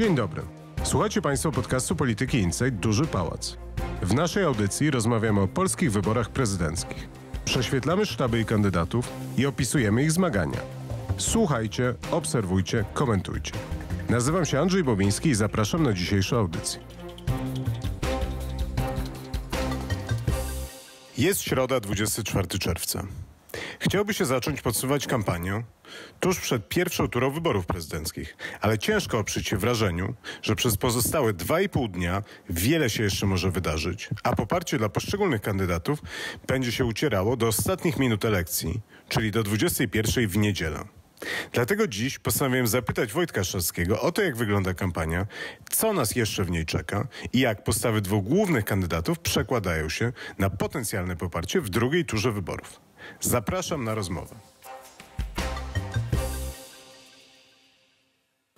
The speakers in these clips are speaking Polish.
Dzień dobry. Słuchajcie Państwo podcastu Polityki Insight Duży Pałac. W naszej audycji rozmawiamy o polskich wyborach prezydenckich. Prześwietlamy sztaby i kandydatów i opisujemy ich zmagania. Słuchajcie, obserwujcie, komentujcie. Nazywam się Andrzej Bobiński i zapraszam na dzisiejszą audycję. Jest środa, 24 czerwca. Chciałby się zacząć podsuwać kampanię tuż przed pierwszą turą wyborów prezydenckich, ale ciężko oprzeć się wrażeniu, że przez pozostałe dwa i pół dnia wiele się jeszcze może wydarzyć, a poparcie dla poszczególnych kandydatów będzie się ucierało do ostatnich minut elekcji, czyli do 21 w niedzielę. Dlatego dziś postanowiłem zapytać Wojtka Szarskiego o to, jak wygląda kampania, co nas jeszcze w niej czeka i jak postawy dwóch głównych kandydatów przekładają się na potencjalne poparcie w drugiej turze wyborów. Zapraszam na rozmowę.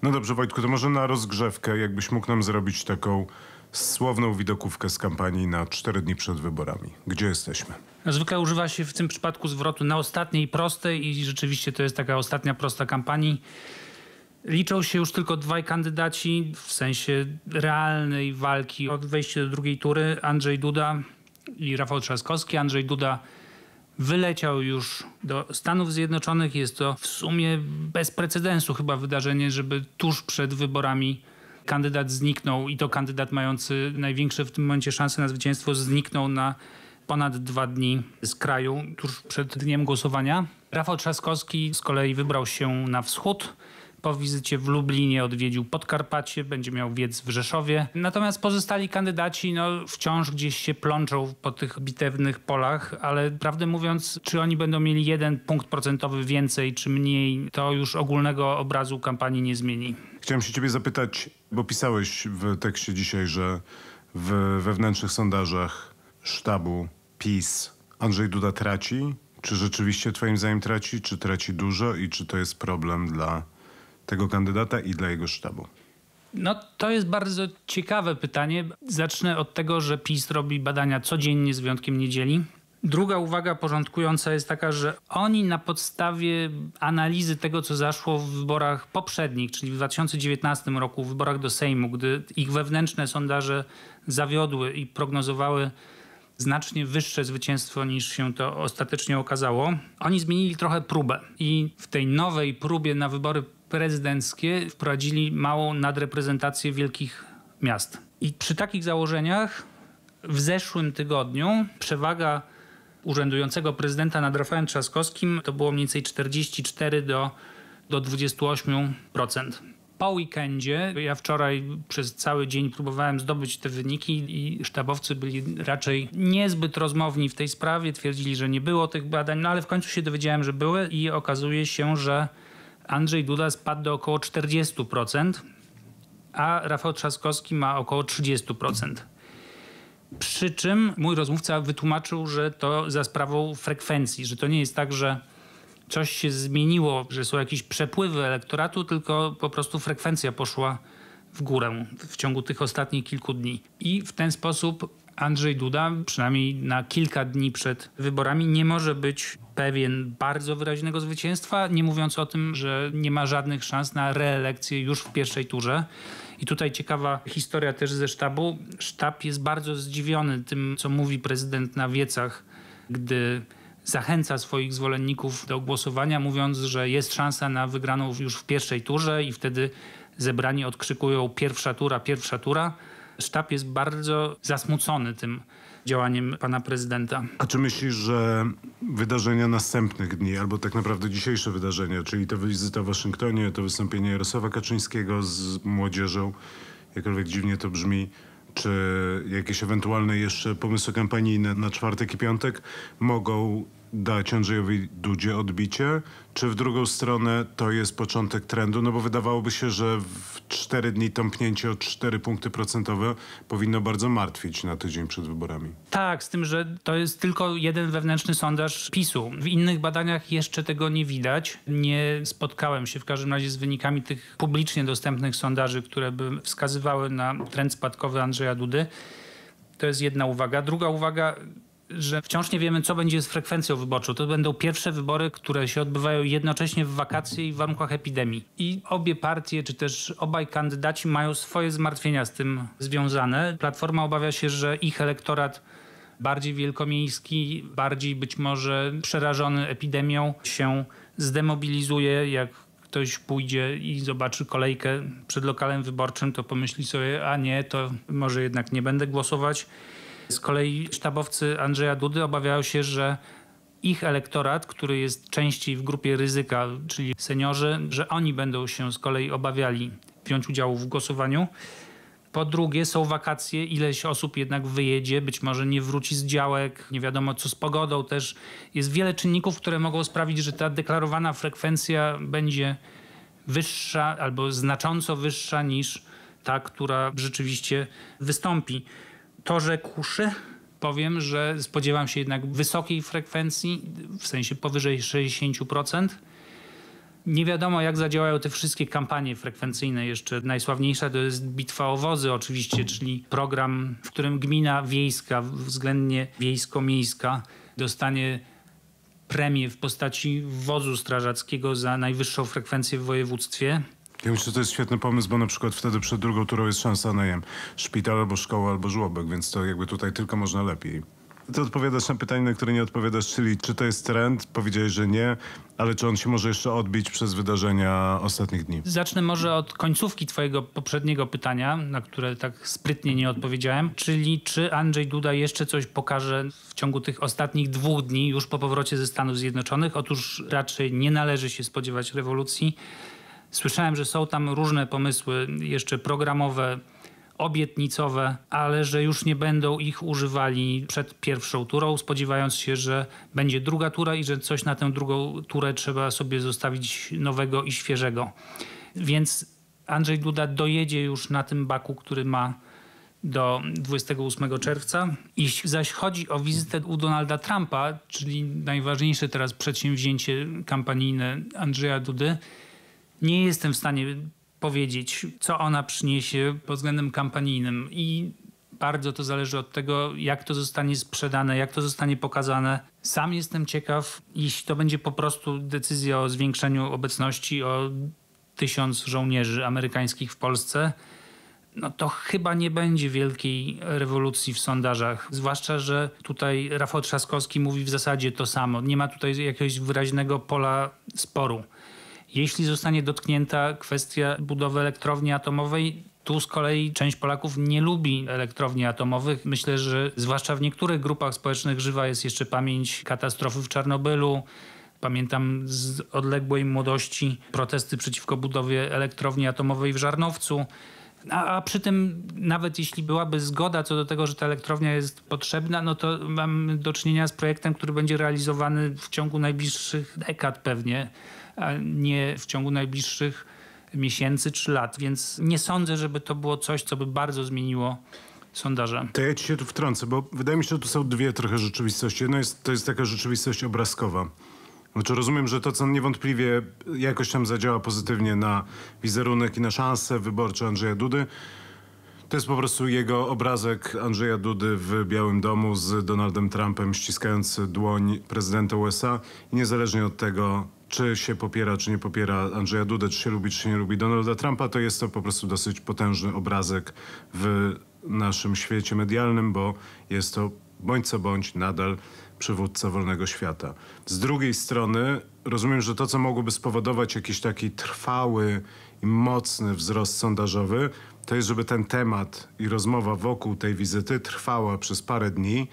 No dobrze, Wojtku, to może na rozgrzewkę, jakbyś mógł nam zrobić taką słowną widokówkę z kampanii na cztery dni przed wyborami. Gdzie jesteśmy? Zwykle używa się w tym przypadku zwrotu na ostatniej prostej i rzeczywiście to jest taka ostatnia prosta kampanii. Liczą się już tylko dwaj kandydaci w sensie realnej walki od wejścia do drugiej tury. Andrzej Duda i Rafał Trzaskowski. Andrzej Duda wyleciał już do Stanów Zjednoczonych. Jest to w sumie bez precedensu chyba wydarzenie, żeby tuż przed wyborami kandydat zniknął i to kandydat mający największe w tym momencie szanse na zwycięstwo zniknął na ponad dwa dni z kraju, tuż przed dniem głosowania. Rafał Trzaskowski z kolei wybrał się na wschód po wizycie w Lublinie odwiedził Podkarpacie, będzie miał wiec w Rzeszowie. Natomiast pozostali kandydaci no, wciąż gdzieś się plączą po tych bitewnych polach, ale prawdę mówiąc, czy oni będą mieli jeden punkt procentowy więcej czy mniej, to już ogólnego obrazu kampanii nie zmieni. Chciałem się ciebie zapytać, bo pisałeś w tekście dzisiaj, że w wewnętrznych sondażach sztabu PiS Andrzej Duda traci? Czy rzeczywiście twoim zdaniem traci? Czy traci dużo i czy to jest problem dla tego kandydata i dla jego sztabu? No to jest bardzo ciekawe pytanie. Zacznę od tego, że PiS robi badania codziennie z wyjątkiem niedzieli. Druga uwaga porządkująca jest taka, że oni na podstawie analizy tego, co zaszło w wyborach poprzednich, czyli w 2019 roku, w wyborach do Sejmu, gdy ich wewnętrzne sondaże zawiodły i prognozowały znacznie wyższe zwycięstwo niż się to ostatecznie okazało, oni zmienili trochę próbę i w tej nowej próbie na wybory prezydenckie wprowadzili małą nadreprezentację wielkich miast. I przy takich założeniach w zeszłym tygodniu przewaga urzędującego prezydenta nad Rafałem Trzaskowskim to było mniej więcej 44 do, do 28%. Po weekendzie, ja wczoraj przez cały dzień próbowałem zdobyć te wyniki i sztabowcy byli raczej niezbyt rozmowni w tej sprawie, twierdzili, że nie było tych badań, no ale w końcu się dowiedziałem, że były i okazuje się, że Andrzej Duda spadł do około 40%, a Rafał Trzaskowski ma około 30%. Przy czym mój rozmówca wytłumaczył, że to za sprawą frekwencji, że to nie jest tak, że coś się zmieniło, że są jakieś przepływy elektoratu, tylko po prostu frekwencja poszła w górę w ciągu tych ostatnich kilku dni. I w ten sposób Andrzej Duda, przynajmniej na kilka dni przed wyborami, nie może być pewien bardzo wyraźnego zwycięstwa, nie mówiąc o tym, że nie ma żadnych szans na reelekcję już w pierwszej turze. I tutaj ciekawa historia też ze sztabu. Sztab jest bardzo zdziwiony tym, co mówi prezydent na wiecach, gdy zachęca swoich zwolenników do głosowania, mówiąc, że jest szansa na wygraną już w pierwszej turze i wtedy zebrani odkrzykują pierwsza tura, pierwsza tura sztab jest bardzo zasmucony tym działaniem pana prezydenta. A czy myślisz, że wydarzenia następnych dni, albo tak naprawdę dzisiejsze wydarzenia, czyli ta wizyta w Waszyngtonie, to wystąpienie Jarosława Kaczyńskiego z młodzieżą, jakkolwiek dziwnie to brzmi, czy jakieś ewentualne jeszcze pomysły kampanijne na czwartek i piątek mogą dać Andrzejowi Dudzie odbicie, czy w drugą stronę to jest początek trendu? No bo wydawałoby się, że w cztery dni tąpnięcie o cztery punkty procentowe powinno bardzo martwić na tydzień przed wyborami. Tak, z tym, że to jest tylko jeden wewnętrzny sondaż PiSu. W innych badaniach jeszcze tego nie widać. Nie spotkałem się w każdym razie z wynikami tych publicznie dostępnych sondaży, które by wskazywały na trend spadkowy Andrzeja Dudy. To jest jedna uwaga. Druga uwaga, że wciąż nie wiemy, co będzie z frekwencją wyborczą. To będą pierwsze wybory, które się odbywają jednocześnie w wakacje i w warunkach epidemii. I obie partie, czy też obaj kandydaci mają swoje zmartwienia z tym związane. Platforma obawia się, że ich elektorat bardziej wielkomiejski, bardziej być może przerażony epidemią się zdemobilizuje, jak ktoś pójdzie i zobaczy kolejkę przed lokalem wyborczym, to pomyśli sobie, a nie, to może jednak nie będę głosować. Z kolei sztabowcy Andrzeja Dudy obawiają się, że ich elektorat, który jest częściej w grupie ryzyka, czyli seniorzy, że oni będą się z kolei obawiali wziąć udziału w głosowaniu. Po drugie, są wakacje, ileś osób jednak wyjedzie, być może nie wróci z działek, nie wiadomo co z pogodą też. Jest wiele czynników, które mogą sprawić, że ta deklarowana frekwencja będzie wyższa albo znacząco wyższa niż ta, która rzeczywiście wystąpi torze kuszy powiem, że spodziewam się jednak wysokiej frekwencji, w sensie powyżej 60%. Nie wiadomo, jak zadziałają te wszystkie kampanie frekwencyjne. Jeszcze najsławniejsza to jest Bitwa o Wozy, oczywiście, czyli program, w którym gmina wiejska, względnie wiejsko-miejska, dostanie premię w postaci wozu strażackiego za najwyższą frekwencję w województwie. Ja myślę, że to jest świetny pomysł, bo na przykład wtedy przed drugą turą jest szansa na jem. szpital albo szkoła albo żłobek, więc to jakby tutaj tylko można lepiej. Ty odpowiadasz na pytanie, na które nie odpowiadasz, czyli czy to jest trend? Powiedziałeś, że nie, ale czy on się może jeszcze odbić przez wydarzenia ostatnich dni? Zacznę może od końcówki twojego poprzedniego pytania, na które tak sprytnie nie odpowiedziałem, czyli czy Andrzej Duda jeszcze coś pokaże w ciągu tych ostatnich dwóch dni już po powrocie ze Stanów Zjednoczonych? Otóż raczej nie należy się spodziewać rewolucji. Słyszałem, że są tam różne pomysły jeszcze programowe, obietnicowe, ale że już nie będą ich używali przed pierwszą turą, spodziewając się, że będzie druga tura i że coś na tę drugą turę trzeba sobie zostawić nowego i świeżego. Więc Andrzej Duda dojedzie już na tym baku, który ma do 28 czerwca. Jeśli zaś chodzi o wizytę u Donalda Trumpa, czyli najważniejsze teraz przedsięwzięcie kampanijne Andrzeja Dudy, nie jestem w stanie powiedzieć, co ona przyniesie pod względem kampanijnym i bardzo to zależy od tego, jak to zostanie sprzedane, jak to zostanie pokazane. Sam jestem ciekaw, jeśli to będzie po prostu decyzja o zwiększeniu obecności o tysiąc żołnierzy amerykańskich w Polsce, no to chyba nie będzie wielkiej rewolucji w sondażach. Zwłaszcza, że tutaj Rafał Trzaskowski mówi w zasadzie to samo. Nie ma tutaj jakiegoś wyraźnego pola sporu. Jeśli zostanie dotknięta kwestia budowy elektrowni atomowej, tu z kolei część Polaków nie lubi elektrowni atomowych. Myślę, że zwłaszcza w niektórych grupach społecznych żywa jest jeszcze pamięć katastrofy w Czarnobylu. Pamiętam z odległej młodości protesty przeciwko budowie elektrowni atomowej w Żarnowcu. A, a, przy tym, nawet jeśli byłaby zgoda co do tego, że ta elektrownia jest potrzebna, no to mam do czynienia z projektem, który będzie realizowany w ciągu najbliższych dekad pewnie a nie w ciągu najbliższych miesięcy czy lat. Więc nie sądzę, żeby to było coś, co by bardzo zmieniło sondaże. To ja ci się tu wtrącę, bo wydaje mi się, że tu są dwie trochę rzeczywistości. Jedna jest, to jest taka rzeczywistość obrazkowa. Znaczy rozumiem, że to, co niewątpliwie jakoś tam zadziała pozytywnie na wizerunek i na szanse wyborcze Andrzeja Dudy, to jest po prostu jego obrazek Andrzeja Dudy w Białym Domu z Donaldem Trumpem ściskając dłoń prezydenta USA i niezależnie od tego, czy się popiera, czy nie popiera Andrzeja Dudę, czy się lubi, czy się nie lubi Donalda Trumpa, to jest to po prostu dosyć potężny obrazek w naszym świecie medialnym, bo jest to bądź co bądź nadal przywódca wolnego świata. Z drugiej strony rozumiem, że to, co mogłoby spowodować jakiś taki trwały i mocny wzrost sondażowy, to jest, żeby ten temat i rozmowa wokół tej wizyty trwała przez parę dni,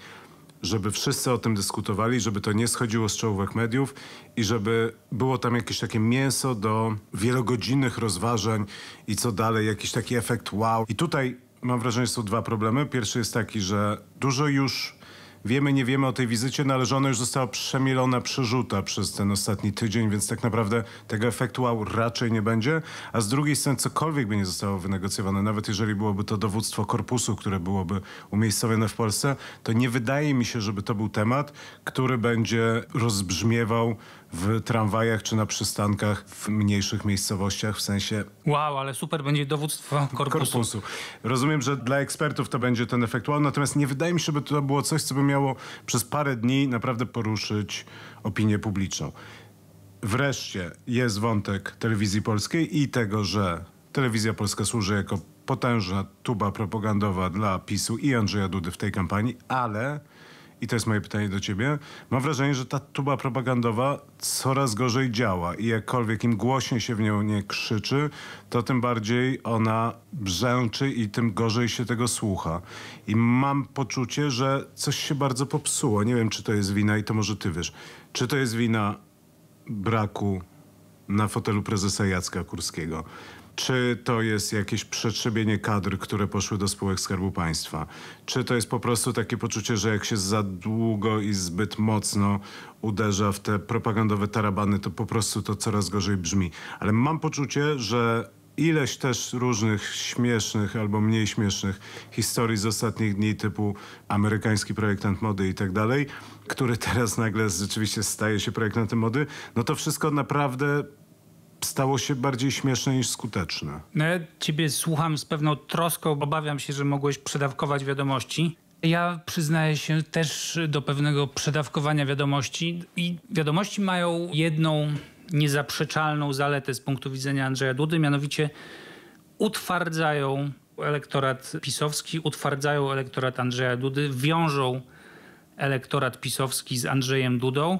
żeby wszyscy o tym dyskutowali, żeby to nie schodziło z czołówek mediów i żeby było tam jakieś takie mięso do wielogodzinnych rozważań i co dalej, jakiś taki efekt wow. I tutaj mam wrażenie, że są dwa problemy. Pierwszy jest taki, że dużo już Wiemy, nie wiemy o tej wizycie, no ale że ona już została przemielona, przerzuta przez ten ostatni tydzień, więc tak naprawdę tego efektu wow raczej nie będzie. A z drugiej strony cokolwiek by nie zostało wynegocjowane, nawet jeżeli byłoby to dowództwo korpusu, które byłoby umiejscowione w Polsce, to nie wydaje mi się, żeby to był temat, który będzie rozbrzmiewał w tramwajach czy na przystankach w mniejszych miejscowościach, w sensie... Wow, ale super będzie dowództwo korpusu. korpusu. Rozumiem, że dla ekspertów to będzie ten efekt wow, natomiast nie wydaje mi się, by to było coś, co by miało przez parę dni naprawdę poruszyć opinię publiczną. Wreszcie jest wątek telewizji polskiej i tego, że telewizja polska służy jako potężna tuba propagandowa dla PiSu i Andrzeja Dudy w tej kampanii, ale i to jest moje pytanie do ciebie, mam wrażenie, że ta tuba propagandowa coraz gorzej działa i jakkolwiek im głośniej się w nią nie krzyczy, to tym bardziej ona brzęczy i tym gorzej się tego słucha. I mam poczucie, że coś się bardzo popsuło. Nie wiem, czy to jest wina i to może ty wiesz. Czy to jest wina braku na fotelu prezesa Jacka Kurskiego, czy to jest jakieś przetrzebienie kadr, które poszły do spółek Skarbu Państwa, czy to jest po prostu takie poczucie, że jak się za długo i zbyt mocno uderza w te propagandowe tarabany, to po prostu to coraz gorzej brzmi. Ale mam poczucie, że ileś też różnych śmiesznych albo mniej śmiesznych historii z ostatnich dni typu amerykański projektant mody i tak dalej, który teraz nagle rzeczywiście staje się projektantem mody, no to wszystko naprawdę stało się bardziej śmieszne niż skuteczne. No, ja ciebie słucham z pewną troską, obawiam się, że mogłeś przedawkować wiadomości. Ja przyznaję się też do pewnego przedawkowania wiadomości i wiadomości mają jedną niezaprzeczalną zaletę z punktu widzenia Andrzeja Dudy, mianowicie utwardzają elektorat pisowski, utwardzają elektorat Andrzeja Dudy, wiążą elektorat pisowski z Andrzejem Dudą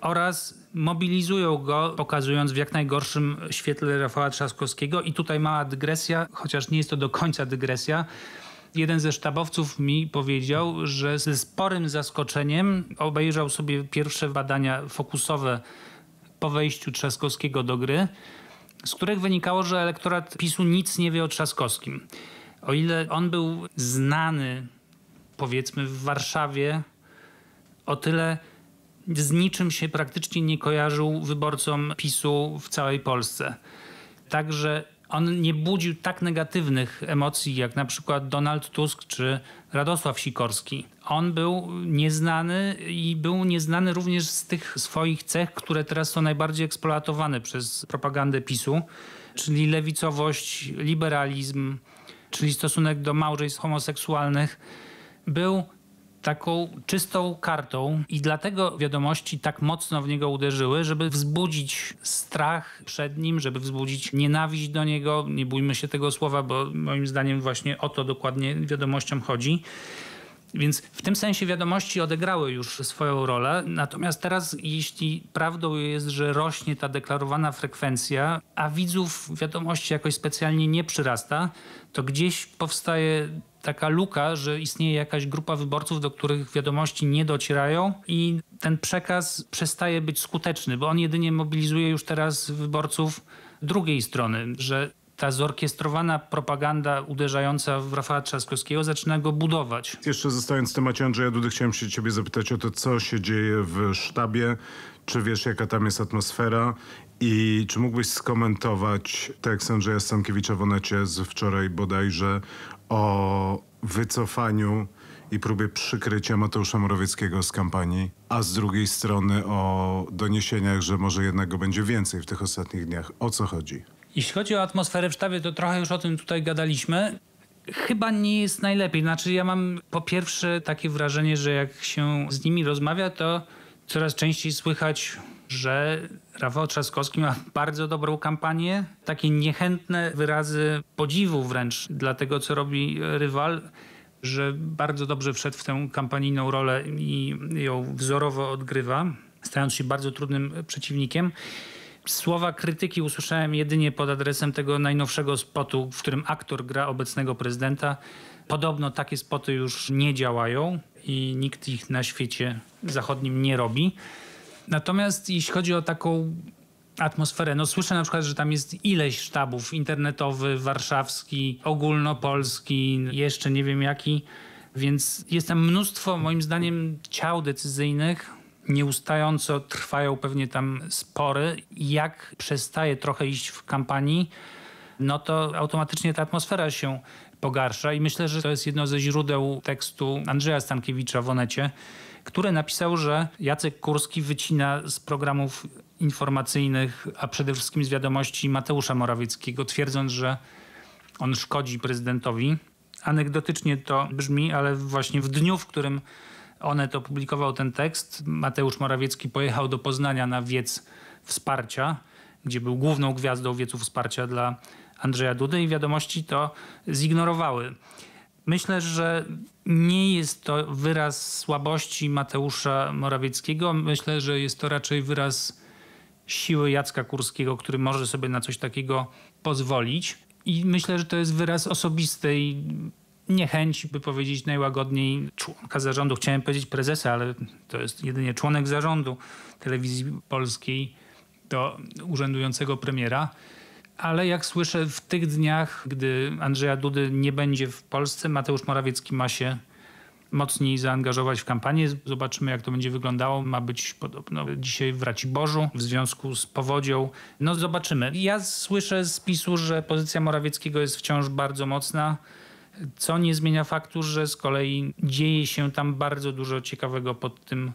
oraz mobilizują go, pokazując w jak najgorszym świetle Rafała Trzaskowskiego. I tutaj mała dygresja, chociaż nie jest to do końca dygresja. Jeden ze sztabowców mi powiedział, że ze sporym zaskoczeniem obejrzał sobie pierwsze badania fokusowe po wejściu Trzaskowskiego do gry, z których wynikało, że elektorat PiSu nic nie wie o Trzaskowskim. O ile on był znany, powiedzmy, w Warszawie, o tyle z niczym się praktycznie nie kojarzył wyborcom PiSu w całej Polsce. Także on nie budził tak negatywnych emocji jak na przykład Donald Tusk czy Radosław Sikorski. On był nieznany i był nieznany również z tych swoich cech, które teraz są najbardziej eksploatowane przez propagandę PiSu, czyli lewicowość, liberalizm, czyli stosunek do małżeństw homoseksualnych. Był taką czystą kartą i dlatego wiadomości tak mocno w niego uderzyły, żeby wzbudzić strach przed nim, żeby wzbudzić nienawiść do niego. Nie bójmy się tego słowa, bo moim zdaniem właśnie o to dokładnie wiadomościom chodzi. Więc w tym sensie wiadomości odegrały już swoją rolę. Natomiast teraz, jeśli prawdą jest, że rośnie ta deklarowana frekwencja, a widzów wiadomości jakoś specjalnie nie przyrasta, to gdzieś powstaje taka luka, że istnieje jakaś grupa wyborców, do których wiadomości nie docierają i ten przekaz przestaje być skuteczny, bo on jedynie mobilizuje już teraz wyborców drugiej strony, że ta zorkiestrowana propaganda uderzająca w Rafała Trzaskowskiego zaczyna go budować. Jeszcze zostając w temacie Andrzeja Dudy, chciałem się ciebie zapytać o to, co się dzieje w sztabie. Czy wiesz, jaka tam jest atmosfera? I czy mógłbyś skomentować tekst Andrzeja Stankiewicza w Onecie z wczoraj bodajże o wycofaniu i próbie przykrycia Mateusza Morawieckiego z kampanii, a z drugiej strony o doniesieniach, że może jednak go będzie więcej w tych ostatnich dniach. O co chodzi? Jeśli chodzi o atmosferę w sztabie, to trochę już o tym tutaj gadaliśmy. Chyba nie jest najlepiej. Znaczy, ja mam po pierwsze takie wrażenie, że jak się z nimi rozmawia, to coraz częściej słychać, że Rafał Trzaskowski ma bardzo dobrą kampanię. Takie niechętne wyrazy podziwu wręcz dla tego, co robi rywal że bardzo dobrze wszedł w tę kampanijną rolę i ją wzorowo odgrywa, stając się bardzo trudnym przeciwnikiem. Słowa krytyki usłyszałem jedynie pod adresem tego najnowszego spotu, w którym aktor gra obecnego prezydenta. Podobno takie spoty już nie działają i nikt ich na świecie zachodnim nie robi. Natomiast jeśli chodzi o taką atmosferę, no słyszę na przykład, że tam jest ileś sztabów internetowy, warszawski, ogólnopolski, jeszcze nie wiem jaki. Więc jest tam mnóstwo, moim zdaniem, ciał decyzyjnych, Nieustająco trwają pewnie tam spory. Jak przestaje trochę iść w kampanii, no to automatycznie ta atmosfera się pogarsza i myślę, że to jest jedno ze źródeł tekstu Andrzeja Stankiewicza w Onecie, który napisał, że Jacek Kurski wycina z programów informacyjnych, a przede wszystkim z wiadomości Mateusza Morawieckiego, twierdząc, że on szkodzi prezydentowi. Anegdotycznie to brzmi, ale właśnie w dniu, w którym Onet opublikował ten tekst. Mateusz Morawiecki pojechał do Poznania na wiec wsparcia, gdzie był główną gwiazdą wiecu wsparcia dla Andrzeja Dudy i wiadomości to zignorowały. Myślę, że nie jest to wyraz słabości Mateusza Morawieckiego. Myślę, że jest to raczej wyraz siły Jacka Kurskiego, który może sobie na coś takiego pozwolić. I myślę, że to jest wyraz osobistej niechęć, by powiedzieć najłagodniej, członka zarządu, chciałem powiedzieć prezesa, ale to jest jedynie członek zarządu telewizji polskiej do urzędującego premiera. Ale jak słyszę, w tych dniach, gdy Andrzeja Dudy nie będzie w Polsce, Mateusz Morawiecki ma się mocniej zaangażować w kampanię. Zobaczymy, jak to będzie wyglądało. Ma być podobno dzisiaj w Bożu w związku z powodzią. No zobaczymy. Ja słyszę z PiSu, że pozycja Morawieckiego jest wciąż bardzo mocna co nie zmienia faktu, że z kolei dzieje się tam bardzo dużo ciekawego pod tym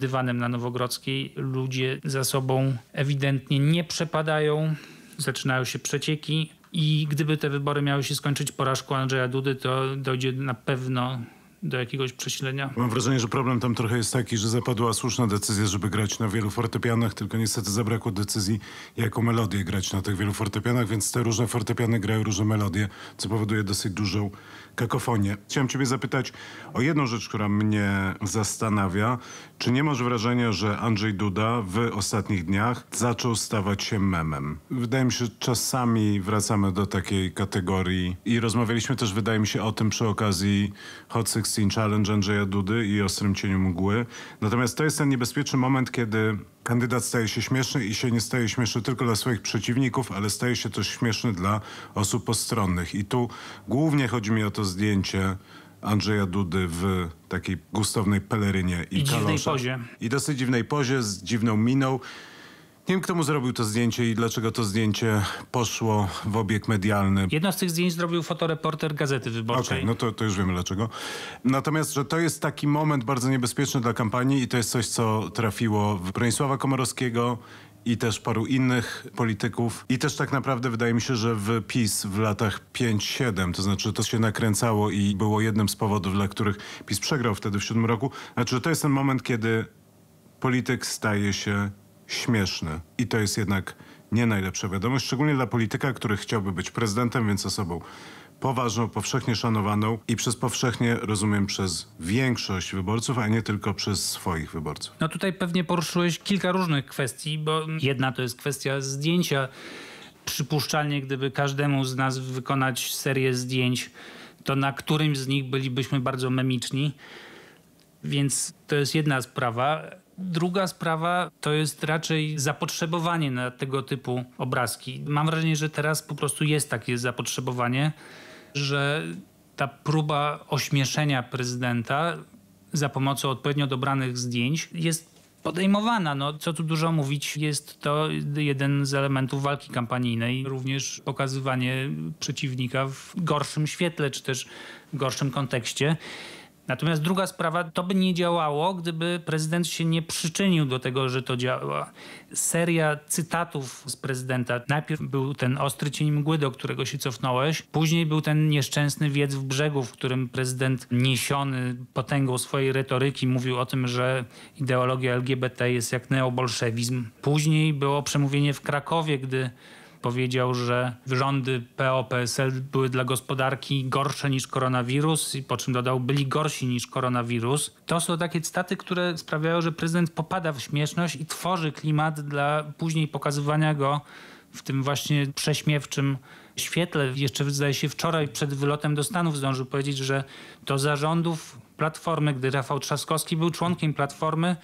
dywanem na Nowogrodzkiej. Ludzie za sobą ewidentnie nie przepadają, zaczynają się przecieki i gdyby te wybory miały się skończyć porażką Andrzeja Dudy, to dojdzie na pewno do jakiegoś przesilenia. Mam wrażenie, że problem tam trochę jest taki, że zapadła słuszna decyzja, żeby grać na wielu fortepianach, tylko niestety zabrakło decyzji, jaką melodię grać na tych wielu fortepianach, więc te różne fortepiany grają różne melodie, co powoduje dosyć dużą kakofonię. Chciałem ciebie zapytać o jedną rzecz, która mnie zastanawia. Czy nie masz wrażenia, że Andrzej Duda w ostatnich dniach zaczął stawać się memem? Wydaje mi się, że czasami wracamy do takiej kategorii i rozmawialiśmy też, wydaje mi się, o tym przy okazji Hot Six 16 Challenge Andrzeja Dudy i Ostrym Cieniu Mgły. Natomiast to jest ten niebezpieczny moment, kiedy kandydat staje się śmieszny i się nie staje śmieszny tylko dla swoich przeciwników, ale staje się też śmieszny dla osób postronnych. I tu głównie chodzi mi o to zdjęcie Andrzeja Dudy w takiej gustownej pelerynie i, I dziwnej pozie. I dosyć dziwnej pozie, z dziwną miną. Nie wiem, kto mu zrobił to zdjęcie i dlaczego to zdjęcie poszło w obieg medialny. Jedno z tych zdjęć zrobił fotoreporter Gazety Wyborczej. Okej, okay, no to, to już wiemy dlaczego. Natomiast, że to jest taki moment bardzo niebezpieczny dla kampanii i to jest coś, co trafiło w Bronisława Komorowskiego i też paru innych polityków. I też tak naprawdę wydaje mi się, że w PiS w latach 5-7, to znaczy to się nakręcało i było jednym z powodów, dla których PiS przegrał wtedy w 7 roku. Znaczy, że to jest ten moment, kiedy polityk staje się śmieszny. I to jest jednak nie najlepsza wiadomość, szczególnie dla polityka, który chciałby być prezydentem, więc osobą poważną, powszechnie szanowaną i przez powszechnie rozumiem przez większość wyborców, a nie tylko przez swoich wyborców. No tutaj pewnie poruszyłeś kilka różnych kwestii, bo jedna to jest kwestia zdjęcia. Przypuszczalnie, gdyby każdemu z nas wykonać serię zdjęć, to na którym z nich bylibyśmy bardzo memiczni. Więc to jest jedna sprawa Druga sprawa to jest raczej zapotrzebowanie na tego typu obrazki. Mam wrażenie, że teraz po prostu jest takie zapotrzebowanie, że ta próba ośmieszenia prezydenta za pomocą odpowiednio dobranych zdjęć jest podejmowana. No, co tu dużo mówić, jest to jeden z elementów walki kampanijnej. Również pokazywanie przeciwnika w gorszym świetle, czy też gorszym kontekście. Natomiast druga sprawa, to by nie działało, gdyby prezydent się nie przyczynił do tego, że to działa. Seria cytatów z prezydenta. Najpierw był ten ostry cień mgły, do którego się cofnąłeś. Później był ten nieszczęsny wiec w brzegu, w którym prezydent niesiony potęgą swojej retoryki mówił o tym, że ideologia LGBT jest jak neobolszewizm. Później było przemówienie w Krakowie, gdy powiedział, że rządy PO-PSL były dla gospodarki gorsze niż koronawirus i po czym dodał, byli gorsi niż koronawirus. To są takie cytaty, które sprawiają, że prezydent popada w śmieszność i tworzy klimat dla później pokazywania go w tym właśnie prześmiewczym świetle. Jeszcze zdaje się wczoraj przed wylotem do Stanów zdążył powiedzieć, że to zarządów Platformy, gdy Rafał Trzaskowski był członkiem Platformy,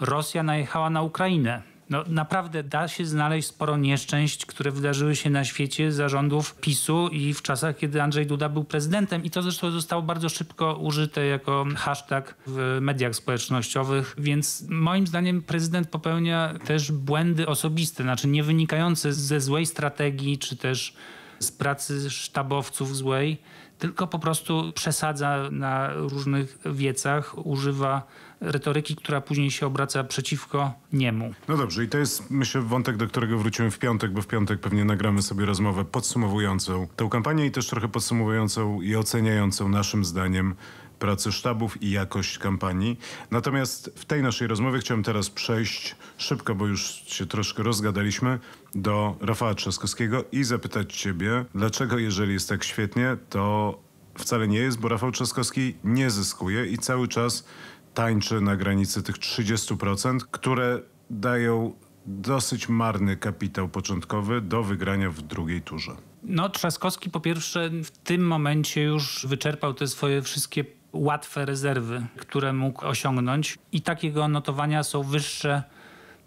Rosja najechała na Ukrainę no, naprawdę da się znaleźć sporo nieszczęść, które wydarzyły się na świecie zarządów PiSu i w czasach, kiedy Andrzej Duda był prezydentem. I to zresztą zostało bardzo szybko użyte jako hashtag w mediach społecznościowych. Więc moim zdaniem prezydent popełnia też błędy osobiste, znaczy nie wynikające ze złej strategii czy też z pracy sztabowców złej, tylko po prostu przesadza na różnych wiecach, używa retoryki, która później się obraca przeciwko niemu. No dobrze, i to jest myślę wątek, do którego wrócimy w piątek, bo w piątek pewnie nagramy sobie rozmowę podsumowującą tę kampanię i też trochę podsumowującą i oceniającą naszym zdaniem pracę sztabów i jakość kampanii. Natomiast w tej naszej rozmowie chciałem teraz przejść szybko, bo już się troszkę rozgadaliśmy, do Rafała Trzaskowskiego i zapytać ciebie, dlaczego jeżeli jest tak świetnie, to wcale nie jest, bo Rafał Trzaskowski nie zyskuje i cały czas tańczy na granicy tych 30%, które dają dosyć marny kapitał początkowy do wygrania w drugiej turze. No, Trzaskowski po pierwsze w tym momencie już wyczerpał te swoje wszystkie łatwe rezerwy, które mógł osiągnąć, i takiego notowania są wyższe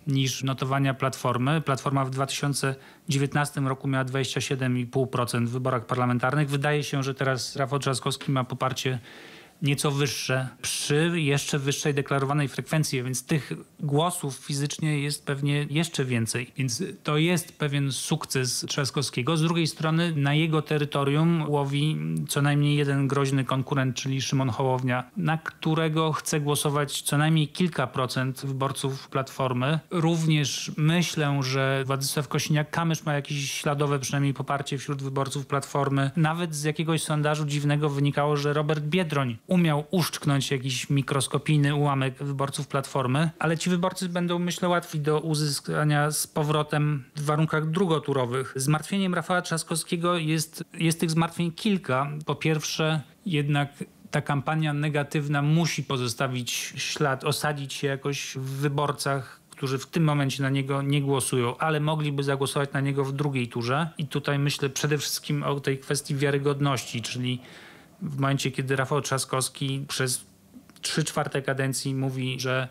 niż notowania Platformy. Platforma w 2019 roku miała 27,5% w wyborach parlamentarnych. Wydaje się, że teraz Rafał Trzaskowski ma poparcie nieco wyższe przy jeszcze wyższej deklarowanej frekwencji, więc tych głosów fizycznie jest pewnie jeszcze więcej. Więc to jest pewien sukces Trzaskowskiego. Z drugiej strony na jego terytorium łowi co najmniej jeden groźny konkurent, czyli Szymon Hołownia, na którego chce głosować co najmniej kilka procent wyborców Platformy. Również myślę, że Władysław Kosiniak-Kamysz ma jakieś śladowe przynajmniej poparcie wśród wyborców Platformy. Nawet z jakiegoś sondażu dziwnego wynikało, że Robert Biedroń umiał uszczknąć jakiś mikroskopijny ułamek wyborców Platformy, ale ci wyborcy będą, myślę, łatwi do uzyskania z powrotem w warunkach drugoturowych. Zmartwieniem Rafała Trzaskowskiego jest, jest tych zmartwień kilka. Po pierwsze, jednak ta kampania negatywna musi pozostawić ślad, osadzić się jakoś w wyborcach, którzy w tym momencie na niego nie głosują, ale mogliby zagłosować na niego w drugiej turze. I tutaj myślę przede wszystkim o tej kwestii wiarygodności, czyli w momencie, kiedy Rafał Trzaskowski przez trzy czwarte kadencji mówi, że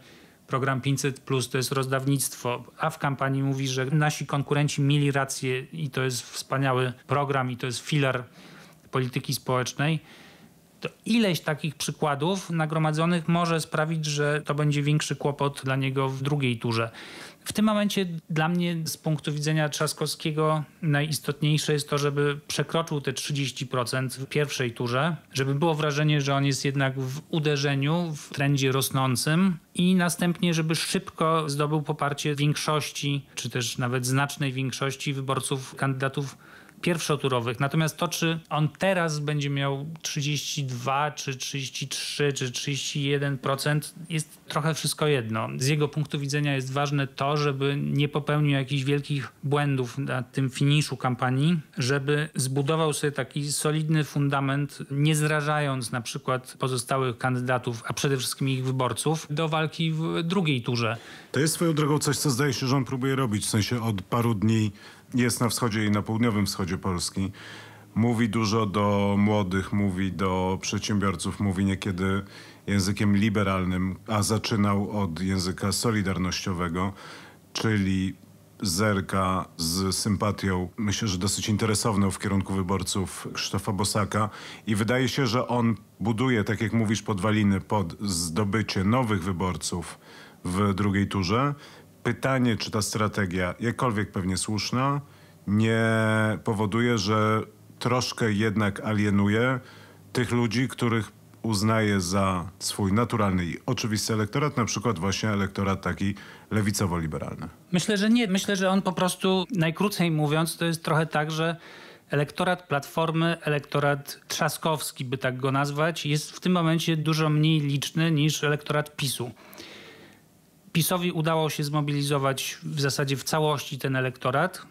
program 500 plus to jest rozdawnictwo, a w kampanii mówi, że nasi konkurenci mieli rację i to jest wspaniały program i to jest filar polityki społecznej. To ileś takich przykładów nagromadzonych może sprawić, że to będzie większy kłopot dla niego w drugiej turze. W tym momencie dla mnie z punktu widzenia Trzaskowskiego najistotniejsze jest to, żeby przekroczył te 30% w pierwszej turze, żeby było wrażenie, że on jest jednak w uderzeniu, w trendzie rosnącym i następnie, żeby szybko zdobył poparcie większości, czy też nawet znacznej większości wyborców kandydatów pierwszoturowych. Natomiast to, czy on teraz będzie miał 32, czy 33, czy 31%, jest trochę wszystko jedno. Z jego punktu widzenia jest ważne to, żeby nie popełnił jakichś wielkich błędów na tym finiszu kampanii, żeby zbudował sobie taki solidny fundament, nie zrażając na przykład pozostałych kandydatów, a przede wszystkim ich wyborców, do walki w drugiej turze. To jest swoją drogą coś, co zdaje się, że on próbuje robić. W sensie od paru dni jest na wschodzie i na południowym wschodzie Polski. Mówi dużo do młodych, mówi do przedsiębiorców, mówi niekiedy językiem liberalnym, a zaczynał od języka solidarnościowego, czyli zerka z sympatią, myślę, że dosyć interesowną w kierunku wyborców Krzysztofa Bosaka i wydaje się, że on buduje, tak jak mówisz, podwaliny pod zdobycie nowych wyborców w drugiej turze, pytanie, czy ta strategia, jakkolwiek pewnie słuszna, nie powoduje, że troszkę jednak alienuje tych ludzi, których uznaje za swój naturalny i oczywisty elektorat, na przykład właśnie elektorat taki lewicowo-liberalny? Myślę, że nie. Myślę, że on po prostu, najkrócej mówiąc, to jest trochę tak, że elektorat Platformy, elektorat Trzaskowski, by tak go nazwać, jest w tym momencie dużo mniej liczny niż elektorat PiSu. PiSowi udało się zmobilizować w zasadzie w całości ten elektorat.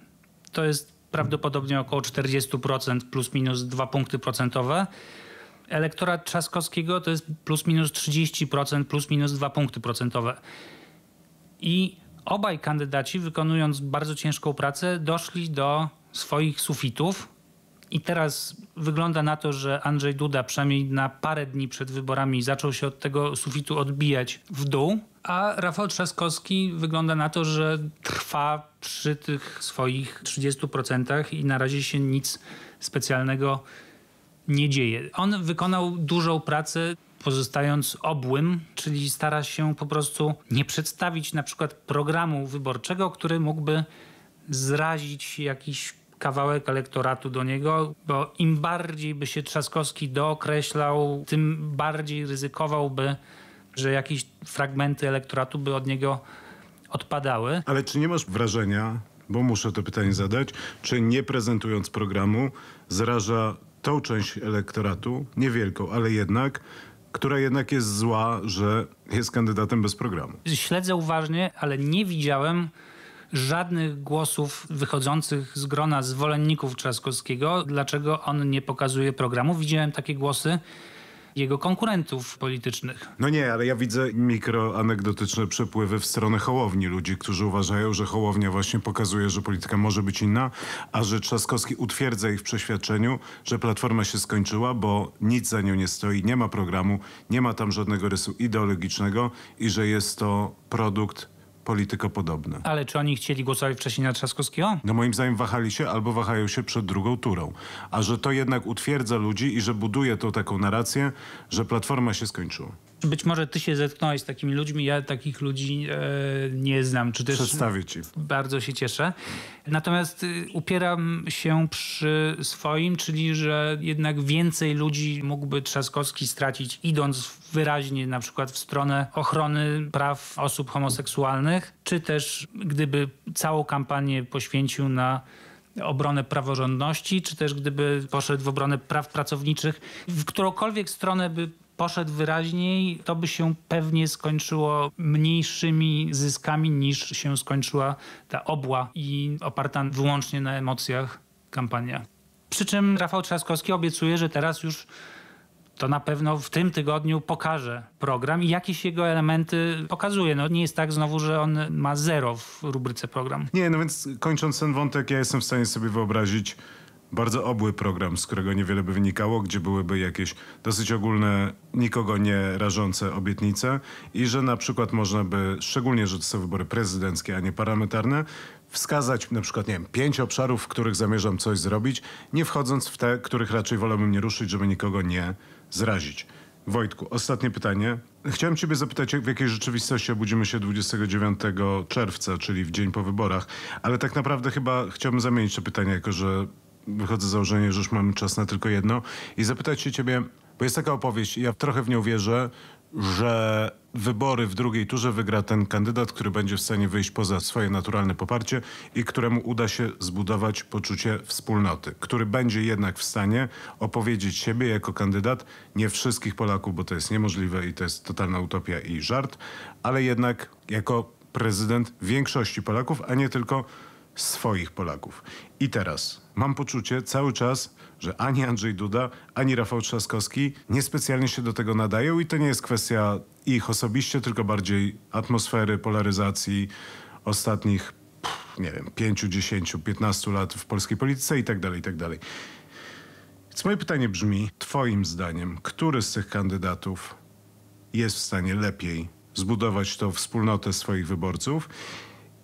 To jest prawdopodobnie około 40% plus minus 2 punkty procentowe. Elektorat Trzaskowskiego to jest plus minus 30% plus minus 2 punkty procentowe. I obaj kandydaci, wykonując bardzo ciężką pracę, doszli do swoich sufitów. I teraz wygląda na to, że Andrzej Duda przynajmniej na parę dni przed wyborami zaczął się od tego sufitu odbijać w dół, a Rafał Trzaskowski wygląda na to, że trwa przy tych swoich 30% i na razie się nic specjalnego nie dzieje. On wykonał dużą pracę pozostając obłym, czyli stara się po prostu nie przedstawić na przykład programu wyborczego, który mógłby zrazić jakiś kawałek elektoratu do niego, bo im bardziej by się Trzaskowski dookreślał, tym bardziej ryzykowałby, że jakieś fragmenty elektoratu by od niego odpadały. Ale czy nie masz wrażenia, bo muszę to pytanie zadać, czy nie prezentując programu zraża tą część elektoratu, niewielką, ale jednak, która jednak jest zła, że jest kandydatem bez programu? Śledzę uważnie, ale nie widziałem żadnych głosów wychodzących z grona zwolenników Trzaskowskiego, dlaczego on nie pokazuje programu. Widziałem takie głosy jego konkurentów politycznych. No nie, ale ja widzę mikroanegdotyczne przepływy w stronę Hołowni ludzi, którzy uważają, że Hołownia właśnie pokazuje, że polityka może być inna, a że Trzaskowski utwierdza ich w przeświadczeniu, że Platforma się skończyła, bo nic za nią nie stoi, nie ma programu, nie ma tam żadnego rysu ideologicznego i że jest to produkt politykopodobne. Ale czy oni chcieli głosować wcześniej na Trzaskowskiego? No moim zdaniem wahali się albo wahają się przed drugą turą. A że to jednak utwierdza ludzi i że buduje to taką narrację, że Platforma się skończyła być może ty się zetknąłeś z takimi ludźmi, ja takich ludzi e, nie znam. Czy też Przedstawię ci. Bardzo się cieszę. Natomiast y, upieram się przy swoim, czyli że jednak więcej ludzi mógłby Trzaskowski stracić idąc wyraźnie na przykład w stronę ochrony praw osób homoseksualnych, czy też gdyby całą kampanię poświęcił na obronę praworządności, czy też gdyby poszedł w obronę praw pracowniczych, w którąkolwiek stronę by poszedł wyraźniej, to by się pewnie skończyło mniejszymi zyskami niż się skończyła ta obła i oparta wyłącznie na emocjach kampania. Przy czym Rafał Trzaskowski obiecuje, że teraz już to na pewno w tym tygodniu pokaże program i jakieś jego elementy pokazuje. No nie jest tak znowu, że on ma zero w rubryce program. Nie, no więc kończąc ten wątek, ja jestem w stanie sobie wyobrazić bardzo obły program, z którego niewiele by wynikało, gdzie byłyby jakieś dosyć ogólne, nikogo nie rażące obietnice i że na przykład można by, szczególnie, że to są wybory prezydenckie, a nie parlamentarne, wskazać na przykład, nie wiem, pięć obszarów, w których zamierzam coś zrobić, nie wchodząc w te, których raczej wolałbym nie ruszyć, żeby nikogo nie zrazić. Wojtku, ostatnie pytanie. Chciałem Ciebie zapytać, w jakiej rzeczywistości obudzimy się 29 czerwca, czyli w dzień po wyborach, ale tak naprawdę chyba chciałbym zamienić to pytanie, jako że wychodzę z założenia, że już mamy czas na tylko jedno i zapytać się ciebie, bo jest taka opowieść, ja trochę w nią wierzę, że wybory w drugiej turze wygra ten kandydat, który będzie w stanie wyjść poza swoje naturalne poparcie i któremu uda się zbudować poczucie wspólnoty, który będzie jednak w stanie opowiedzieć siebie jako kandydat, nie wszystkich Polaków, bo to jest niemożliwe i to jest totalna utopia i żart, ale jednak jako prezydent większości Polaków, a nie tylko swoich Polaków. I teraz mam poczucie cały czas, że ani Andrzej Duda, ani Rafał Trzaskowski niespecjalnie się do tego nadają i to nie jest kwestia ich osobiście, tylko bardziej atmosfery, polaryzacji ostatnich, pff, nie wiem, 5, 10, 15 lat w polskiej polityce i tak dalej, i tak dalej. Więc moje pytanie brzmi, twoim zdaniem, który z tych kandydatów jest w stanie lepiej zbudować tą wspólnotę swoich wyborców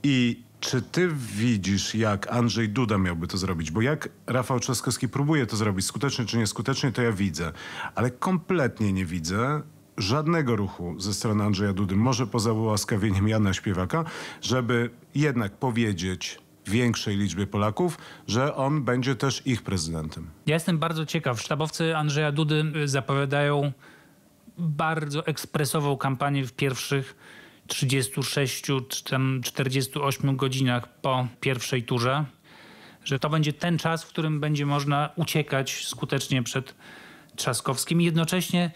i czy ty widzisz, jak Andrzej Duda miałby to zrobić? Bo jak Rafał Trzaskowski próbuje to zrobić, skutecznie czy nieskutecznie, to ja widzę. Ale kompletnie nie widzę żadnego ruchu ze strony Andrzeja Dudy, może poza ułaskawieniem Jana Śpiewaka, żeby jednak powiedzieć większej liczbie Polaków, że on będzie też ich prezydentem. Ja jestem bardzo ciekaw. Sztabowcy Andrzeja Dudy y, zapowiadają bardzo ekspresową kampanię w pierwszych 36 czy 48 godzinach po pierwszej turze, że to będzie ten czas, w którym będzie można uciekać skutecznie przed Trzaskowskim. I jednocześnie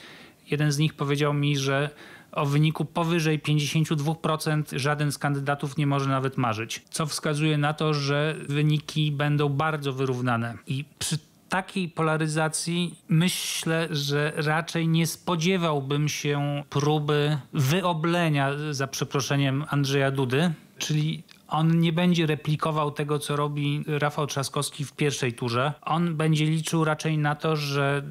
jeden z nich powiedział mi, że o wyniku powyżej 52% żaden z kandydatów nie może nawet marzyć, co wskazuje na to, że wyniki będą bardzo wyrównane. I przy takiej polaryzacji myślę, że raczej nie spodziewałbym się próby wyoblenia, za przeproszeniem, Andrzeja Dudy, czyli on nie będzie replikował tego, co robi Rafał Trzaskowski w pierwszej turze. On będzie liczył raczej na to, że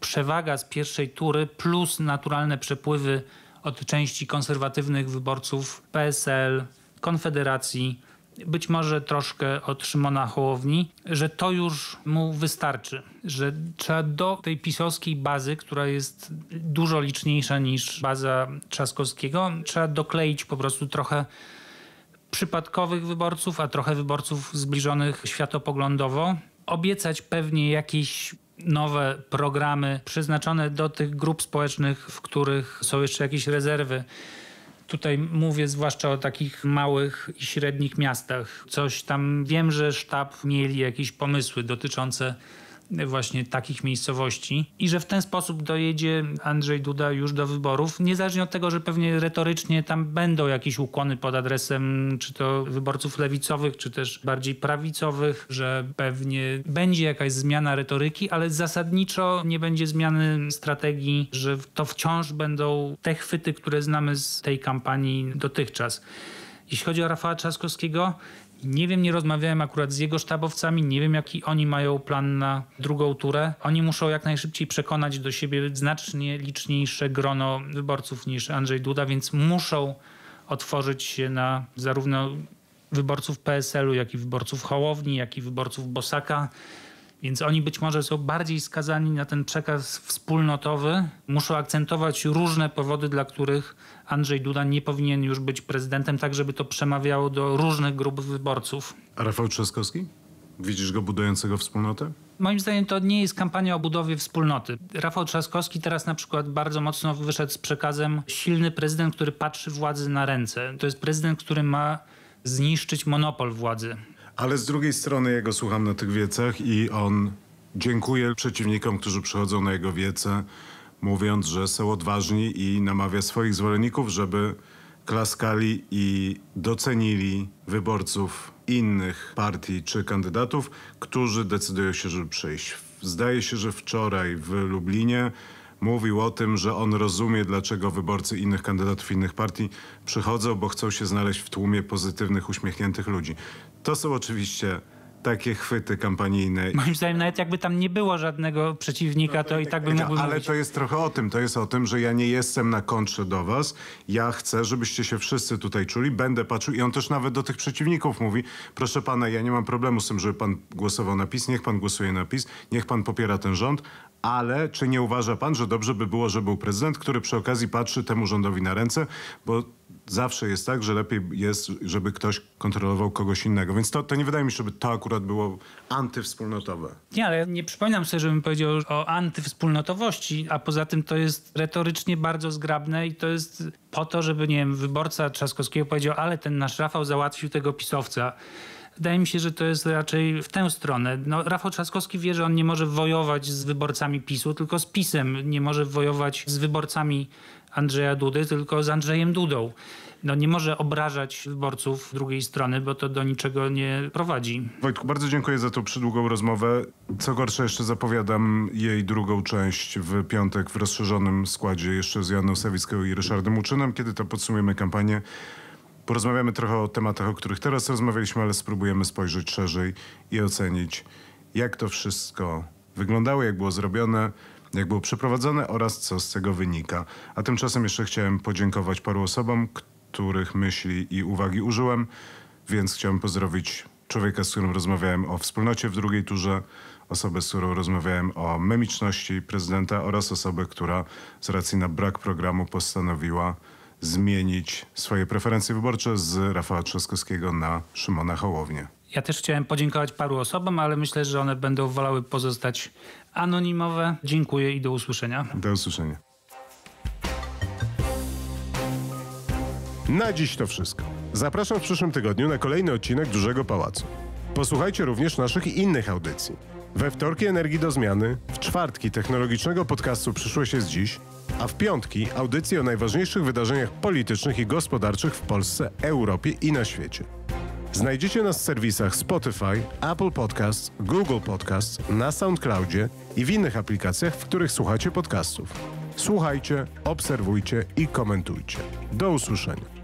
przewaga z pierwszej tury plus naturalne przepływy od części konserwatywnych wyborców PSL, Konfederacji być może troszkę od Szymona Hołowni, że to już mu wystarczy, że trzeba do tej pisowskiej bazy, która jest dużo liczniejsza niż baza Trzaskowskiego, trzeba dokleić po prostu trochę przypadkowych wyborców, a trochę wyborców zbliżonych światopoglądowo, obiecać pewnie jakieś nowe programy przeznaczone do tych grup społecznych, w których są jeszcze jakieś rezerwy Tutaj mówię zwłaszcza o takich małych i średnich miastach. Coś tam wiem, że sztab mieli jakieś pomysły dotyczące właśnie takich miejscowości i że w ten sposób dojedzie Andrzej Duda już do wyborów, niezależnie od tego, że pewnie retorycznie tam będą jakieś ukłony pod adresem czy to wyborców lewicowych, czy też bardziej prawicowych, że pewnie będzie jakaś zmiana retoryki, ale zasadniczo nie będzie zmiany strategii, że to wciąż będą te chwyty, które znamy z tej kampanii dotychczas. Jeśli chodzi o Rafała Trzaskowskiego, nie wiem, nie rozmawiałem akurat z jego sztabowcami, nie wiem jaki oni mają plan na drugą turę. Oni muszą jak najszybciej przekonać do siebie znacznie liczniejsze grono wyborców niż Andrzej Duda, więc muszą otworzyć się na zarówno wyborców PSL-u, jak i wyborców Hołowni, jak i wyborców Bosaka. Więc oni być może są bardziej skazani na ten przekaz wspólnotowy, muszą akcentować różne powody, dla których Andrzej Duda nie powinien już być prezydentem, tak żeby to przemawiało do różnych grup wyborców. A Rafał Trzaskowski? Widzisz go budującego wspólnotę? Moim zdaniem to nie jest kampania o budowie wspólnoty. Rafał Trzaskowski teraz na przykład bardzo mocno wyszedł z przekazem silny prezydent, który patrzy władzy na ręce. To jest prezydent, który ma zniszczyć monopol władzy. Ale z drugiej strony jego słucham na tych wiecach i on dziękuje przeciwnikom, którzy przychodzą na jego wiece mówiąc, że są odważni i namawia swoich zwolenników, żeby klaskali i docenili wyborców innych partii czy kandydatów, którzy decydują się, żeby przyjść. Zdaje się, że wczoraj w Lublinie mówił o tym, że on rozumie, dlaczego wyborcy innych kandydatów, innych partii przychodzą, bo chcą się znaleźć w tłumie pozytywnych, uśmiechniętych ludzi. To są oczywiście takie chwyty kampanijne. Moim zdaniem nawet jakby tam nie było żadnego przeciwnika, to i tak by mógł Ale mówić. to jest trochę o tym, to jest o tym, że ja nie jestem na kontrze do was, ja chcę, żebyście się wszyscy tutaj czuli, będę patrzył i on też nawet do tych przeciwników mówi, proszę pana, ja nie mam problemu z tym, żeby pan głosował na PiS, niech pan głosuje na PiS, niech pan popiera ten rząd, ale czy nie uważa pan, że dobrze by było, żeby był prezydent, który przy okazji patrzy temu rządowi na ręce, bo zawsze jest tak, że lepiej jest, żeby ktoś kontrolował kogoś innego. Więc to, to nie wydaje mi się, żeby to akurat było antywspólnotowe. Nie, ale ja nie przypominam sobie, żebym powiedział o antywspólnotowości, a poza tym to jest retorycznie bardzo zgrabne i to jest po to, żeby, nie wiem, wyborca Trzaskowskiego powiedział, ale ten nasz Rafał załatwił tego pisowca wydaje mi się, że to jest raczej w tę stronę. No, Rafał Trzaskowski wie, że on nie może wojować z wyborcami PiSu, tylko z PiSem. Nie może wojować z wyborcami Andrzeja Dudy, tylko z Andrzejem Dudą. No nie może obrażać wyborców drugiej strony, bo to do niczego nie prowadzi. Wojtku, bardzo dziękuję za tą przydługą rozmowę. Co gorsza, jeszcze zapowiadam jej drugą część w piątek w rozszerzonym składzie, jeszcze z Janą Sawicką i Ryszardem Uczynem, kiedy to podsumujemy kampanię. Porozmawiamy trochę o tematach, o których teraz rozmawialiśmy, ale spróbujemy spojrzeć szerzej i ocenić, jak to wszystko wyglądało, jak było zrobione jak było przeprowadzone oraz co z tego wynika. A tymczasem jeszcze chciałem podziękować paru osobom, których myśli i uwagi użyłem, więc chciałem pozdrowić człowieka, z którym rozmawiałem o wspólnocie w drugiej turze, osobę, z którą rozmawiałem o memiczności prezydenta oraz osobę, która z racji na brak programu postanowiła zmienić swoje preferencje wyborcze z Rafała Trzaskowskiego na Szymona Hołownię. Ja też chciałem podziękować paru osobom, ale myślę, że one będą wolały pozostać anonimowe. Dziękuję i do usłyszenia. Do usłyszenia. Na dziś to wszystko. Zapraszam w przyszłym tygodniu na kolejny odcinek Dużego Pałacu. Posłuchajcie również naszych innych audycji. We wtorki Energii do Zmiany, w czwartki technologicznego podcastu Przyszło się z dziś, a w piątki audycji o najważniejszych wydarzeniach politycznych i gospodarczych w Polsce, Europie i na świecie. Znajdziecie nas w serwisach Spotify, Apple Podcasts, Google Podcasts, na SoundCloudzie i w innych aplikacjach, w których słuchacie podcastów. Słuchajcie, obserwujcie i komentujcie. Do usłyszenia.